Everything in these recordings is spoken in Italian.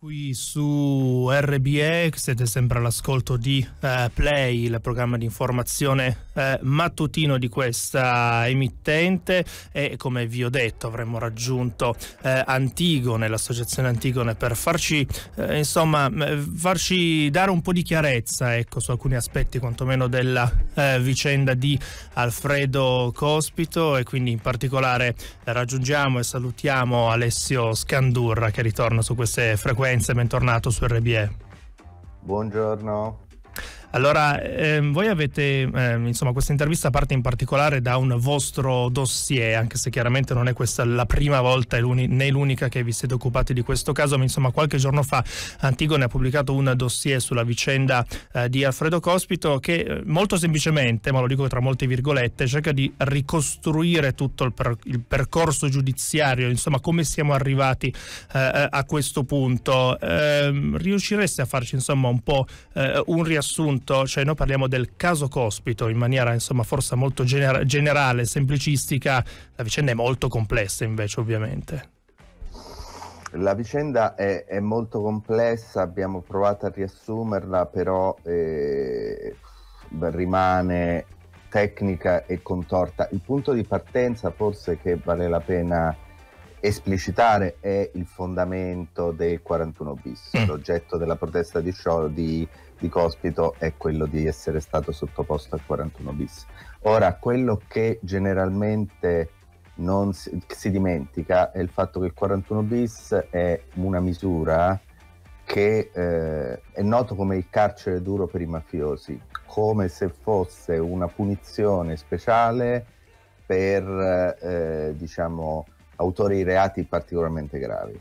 Qui su RBE siete sempre all'ascolto di eh, Play, il programma di informazione eh, mattutino di questa emittente e come vi ho detto avremmo raggiunto eh, Antigone, l'associazione Antigone per farci eh, insomma farci dare un po' di chiarezza ecco, su alcuni aspetti quantomeno della eh, vicenda di Alfredo Cospito e quindi in particolare raggiungiamo e salutiamo Alessio Scandurra che ritorna su queste frequenze Renze, bentornato su RBE. Buongiorno. Allora, ehm, voi avete, ehm, insomma, questa intervista parte in particolare da un vostro dossier, anche se chiaramente non è questa la prima volta né l'unica che vi siete occupati di questo caso, ma insomma qualche giorno fa Antigone ha pubblicato un dossier sulla vicenda eh, di Alfredo Cospito che eh, molto semplicemente, ma lo dico tra molte virgolette, cerca di ricostruire tutto il, per- il percorso giudiziario, insomma come siamo arrivati eh, a questo punto. Eh, riuscireste a farci insomma un po' eh, un riassunto? appunto, cioè noi parliamo del caso Cospito in maniera insomma forse molto gener- generale, semplicistica, la vicenda è molto complessa invece ovviamente. La vicenda è, è molto complessa, abbiamo provato a riassumerla, però eh, rimane tecnica e contorta. Il punto di partenza forse che vale la pena esplicitare è il fondamento del 41 bis. Mm. L'oggetto della protesta di, Sciolo, di, di, Cospito è quello di essere stato sottoposto al 41 bis. Ora, quello che generalmente non si, si dimentica è il fatto che il 41 bis è una misura che eh, è noto come il carcere duro per i mafiosi, come se fosse una punizione speciale per, eh, diciamo, autori di reati particolarmente gravi.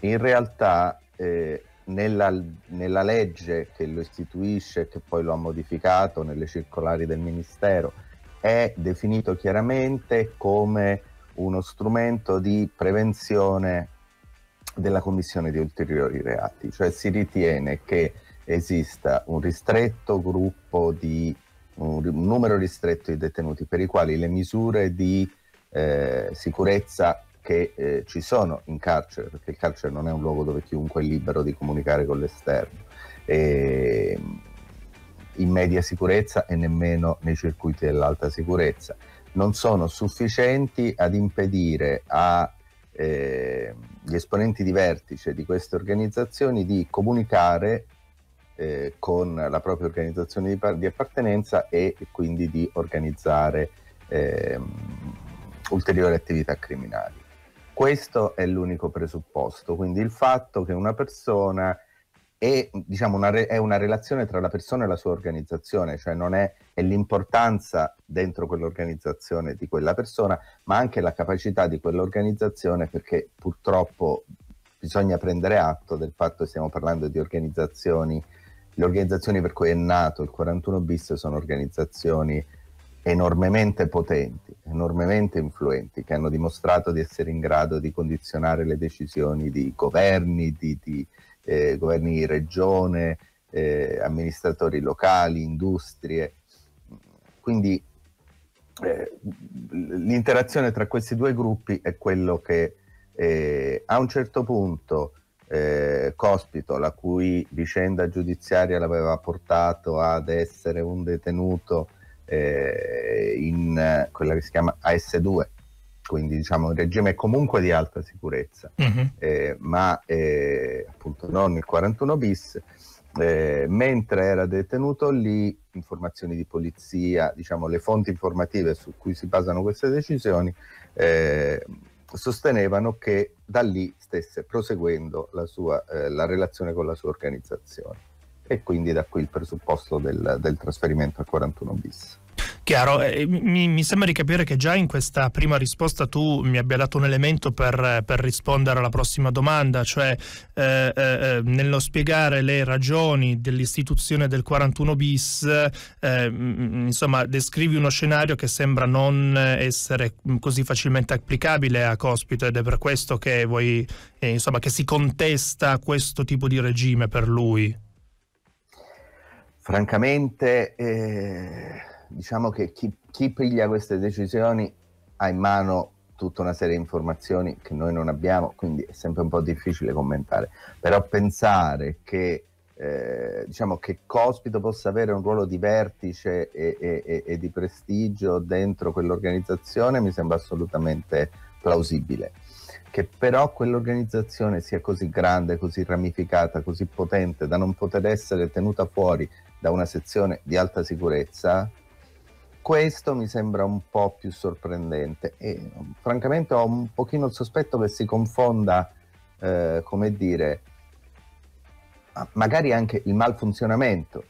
In realtà eh, nella, nella, legge che lo istituisce, che poi lo ha modificato nelle circolari del Ministero, è definito chiaramente come uno strumento di prevenzione della commissione di ulteriori reati, cioè si ritiene che esista un ristretto gruppo di un numero ristretto di detenuti per i quali le misure di eh, sicurezza che eh, ci sono in carcere, perché il carcere non è un luogo dove chiunque è libero di comunicare con l'esterno, e, in media sicurezza e nemmeno nei circuiti dell'alta sicurezza, non sono sufficienti ad impedire agli eh, esponenti di vertice di queste organizzazioni di comunicare eh, con la propria organizzazione di, di, appartenenza e quindi di organizzare ehm, ulteriori attività criminali. Questo è l'unico presupposto, quindi il fatto che una persona è, diciamo, una, re- è una relazione tra la persona e la sua organizzazione, cioè non è, è l'importanza dentro quell'organizzazione di quella persona, ma anche la capacità di quell'organizzazione, perché purtroppo bisogna prendere atto del fatto che stiamo parlando di organizzazioni, le organizzazioni per cui è nato il 41 bis sono organizzazioni enormemente potenti enormemente influenti, che hanno dimostrato di essere in grado di condizionare le decisioni di governi, di, di eh, governi di regione, eh, amministratori locali, industrie. Quindi eh, l'interazione tra questi due gruppi è quello che eh, a un certo punto eh, Cospito, la cui vicenda giudiziaria l'aveva portato ad essere un detenuto eh, in eh, quella che si chiama AS2, quindi diciamo un regime comunque di alta sicurezza, mm-hmm. eh, ma eh, appunto non il 41 bis. Eh, mentre era detenuto lì, informazioni di polizia, diciamo le fonti informative su cui si basano queste decisioni, eh, sostenevano che da lì stesse proseguendo la, sua, eh, la relazione con la sua organizzazione e quindi da qui il presupposto del, del trasferimento al 41 bis. Chiaro, eh, mi, mi, sembra di capire che già in questa prima risposta tu mi abbia dato un elemento per, per rispondere alla prossima domanda, cioè eh, eh, eh nello spiegare le ragioni dell'istituzione del 41 bis, eh, insomma, descrivi uno scenario che sembra non essere così facilmente applicabile a Cospito ed è per questo che, vuoi, eh, insomma, che si contesta questo tipo di regime per lui francamente eh, diciamo che chi, chi piglia queste decisioni ha in mano tutta una serie di informazioni che noi non abbiamo, quindi è sempre un po' difficile commentare, però pensare che eh, diciamo che Cospito possa avere un ruolo di vertice e, e, e di prestigio dentro quell'organizzazione mi sembra assolutamente plausibile che però quell'organizzazione sia così grande, così ramificata, così potente da non poter essere tenuta fuori da una sezione di alta sicurezza, questo mi sembra un po' più sorprendente e francamente ho un pochino il sospetto che si confonda, eh, come dire, magari anche il malfunzionamento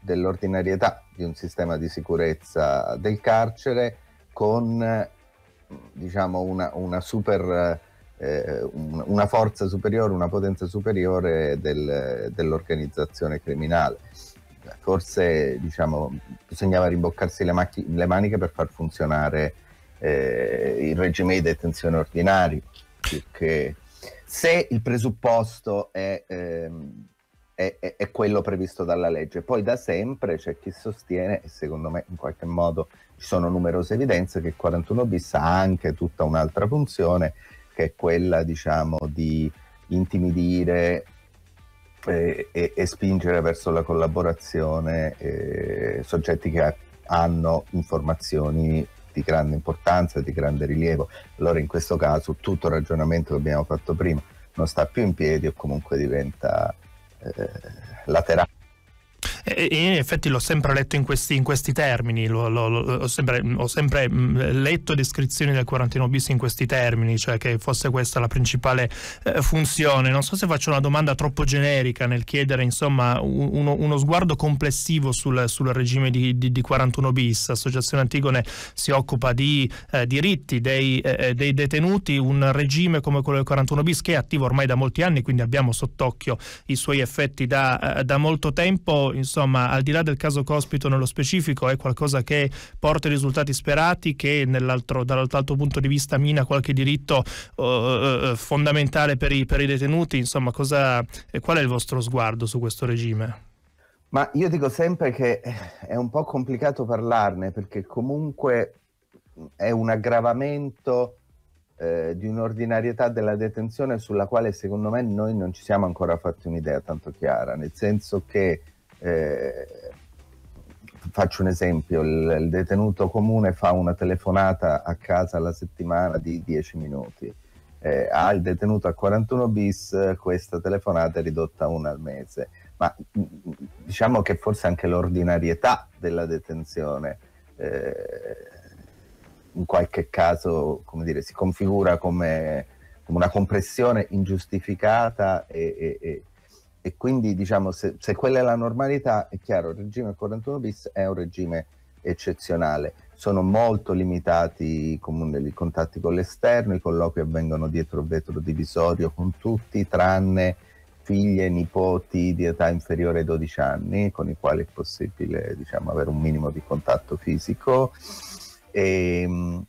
dell'ordinarietà di un sistema di sicurezza del carcere con diciamo una, una super eh, una forza superiore, una potenza superiore del, dell'organizzazione criminale. Forse diciamo, bisognava rimboccarsi le, macchi- le maniche per far funzionare eh, il regime di detenzione ordinario, perché se il presupposto è, ehm, è, è, è, quello previsto dalla legge, poi da sempre c'è chi sostiene, e secondo me in qualche modo ci sono numerose evidenze, che il 41 bis ha anche tutta un'altra funzione che è quella diciamo di intimidire e, eh, e, e spingere verso la collaborazione eh, soggetti che ha, hanno informazioni di grande importanza, di grande rilievo. Allora in questo caso tutto il ragionamento che abbiamo fatto prima non sta più in piedi o comunque diventa eh, laterale e, in effetti l'ho sempre letto in questi, in questi termini, lo, lo, ho, sempre, ho, sempre, mm, letto descrizioni del 41 bis in questi termini, cioè che fosse questa la principale eh, funzione. Non so se faccio una domanda troppo generica nel chiedere insomma, uno, uno sguardo complessivo sul, sul regime di, di, di, 41 bis. L'associazione Antigone si occupa di eh, diritti dei, eh, eh dei detenuti, un regime come quello del 41 bis che è attivo ormai da molti anni, quindi abbiamo sott'occhio i suoi effetti da, eh, da molto tempo. Insomma, insomma al di là del caso Cospito nello specifico è qualcosa che porta i risultati sperati, che dall'altro punto di vista mina qualche diritto eh, eh, fondamentale per i, per i, detenuti, insomma cosa, eh, qual è il vostro sguardo su questo regime? Ma io dico sempre che eh, è un po' complicato parlarne perché comunque è un aggravamento eh, di un'ordinarietà della detenzione sulla quale secondo me noi non ci siamo ancora fatti un'idea tanto chiara, nel senso che eh, faccio un esempio, il, il, detenuto comune fa una telefonata a casa alla settimana di 10 minuti, eh, ha il detenuto a 41 bis, questa telefonata è ridotta a una al mese, ma diciamo che forse anche l'ordinarietà della detenzione eh, in qualche caso dire, si configura come, come, una compressione ingiustificata e, e, e e quindi diciamo se, se, quella è la normalità è chiaro il regime 41 bis è un regime eccezionale sono molto limitati i, contatti con l'esterno i colloqui avvengono dietro vetro divisorio con tutti tranne figlie e nipoti di età inferiore ai 12 anni con i quali è possibile diciamo, avere un minimo di contatto fisico e, ehm,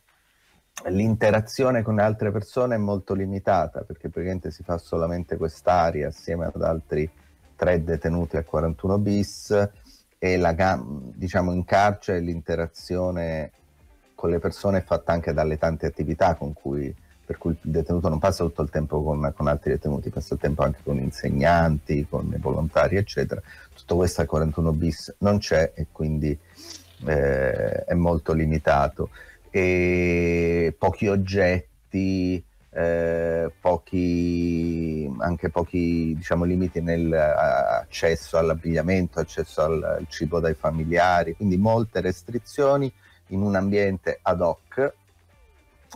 l'interazione con altre persone è molto limitata perché praticamente si fa solamente quest'area assieme ad altri tre detenuti a 41 bis e la, diciamo in carcere l'interazione con le persone è fatta anche dalle tante attività con cui, per cui il detenuto non passa tutto il tempo con, con altri detenuti, passa il tempo anche con insegnanti, con i volontari eccetera. Tutto questo a 41 bis non c'è e quindi eh, è molto limitato e pochi oggetti, eh, pochi, anche pochi diciamo, limiti nell'accesso eh, all'abbigliamento, accesso al, al cibo dai familiari, quindi molte restrizioni in un ambiente ad hoc,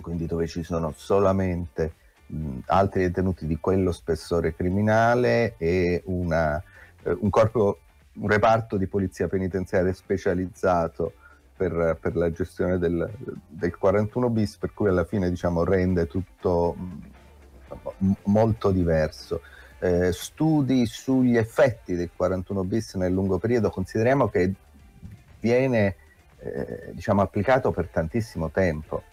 quindi dove ci sono solamente mh, altri detenuti di quello spessore criminale e una, eh, un corpo, un reparto di polizia penitenziaria specializzato per, per la gestione del, del, 41 bis, per cui alla fine diciamo, rende tutto mm, m- molto diverso. Eh, studi sugli effetti del 41 bis nel lungo periodo, consideriamo che viene eh, diciamo, applicato per tantissimo tempo.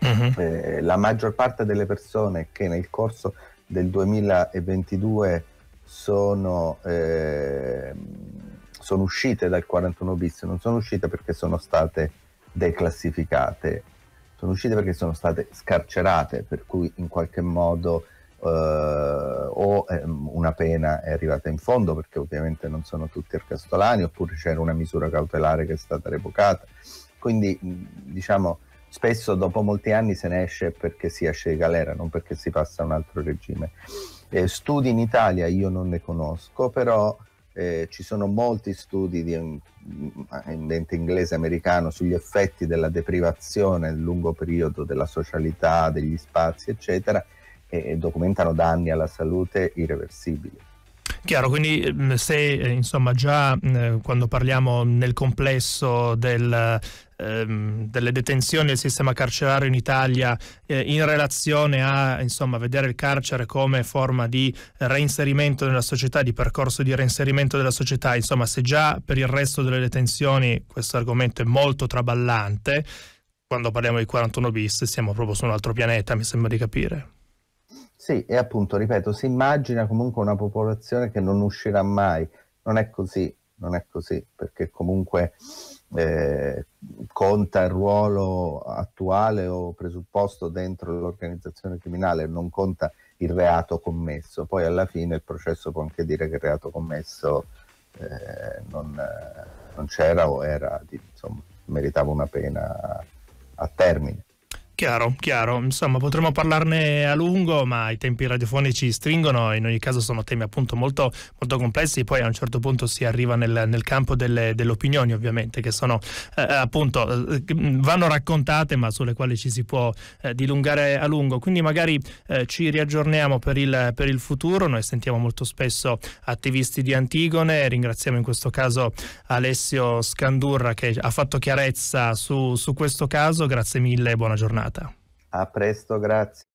Uh-huh. Eh, la maggior parte delle persone che nel corso del 2022 sono eh, sono uscite dal 41 bis, non sono uscite perché sono state declassificate, sono uscite perché sono state scarcerate, per cui in qualche modo eh, o ehm, una pena è arrivata in fondo perché ovviamente non sono tutti ercastolani, oppure c'era una misura cautelare che è stata revocata. Quindi diciamo spesso dopo molti anni se ne esce perché si esce di galera, non perché si passa a un altro regime. Eh, studi in Italia io non ne conosco, però eh, ci sono molti studi di um, mm, ambiente mm, inglese americano sugli effetti della deprivazione nel lungo periodo della socialità, degli spazi, eccetera, e, e documentano danni alla salute irreversibili. Chiaro, quindi mm, se eh, insomma già mm, quando parliamo nel complesso del, ehm, delle detenzioni del sistema carcerario in Italia eh, in relazione a insomma, vedere il carcere come forma di reinserimento nella società, di percorso di reinserimento della società, insomma se già per il resto delle detenzioni questo argomento è molto traballante, quando parliamo di 41 bis siamo proprio su un altro pianeta, mi sembra di capire. Sì, e appunto, ripeto, si immagina comunque una popolazione che non uscirà mai. Non è così, non è così, perché comunque eh, conta il ruolo attuale o presupposto dentro l'organizzazione criminale, non conta il reato commesso. Poi alla fine il processo può anche dire che il reato commesso eh, non, non c'era o era, insomma, meritava una pena a termine. Chiaro, chiaro. Insomma, potremmo parlarne a lungo, ma i tempi radiofonici stringono. In ogni caso, sono temi appunto molto, molto complessi. Poi a un certo punto si arriva nel, nel campo delle, delle, opinioni, ovviamente, che sono eh, eh appunto eh, mm, vanno raccontate, ma sulle quali ci si può eh, dilungare a lungo. Quindi, magari eh, ci riaggiorniamo per il, per il, futuro. Noi sentiamo molto spesso attivisti di Antigone. Ringraziamo in questo caso Alessio Scandurra che ha fatto chiarezza su, su questo caso. Grazie mille, e buona giornata puntata. A presto, grazie.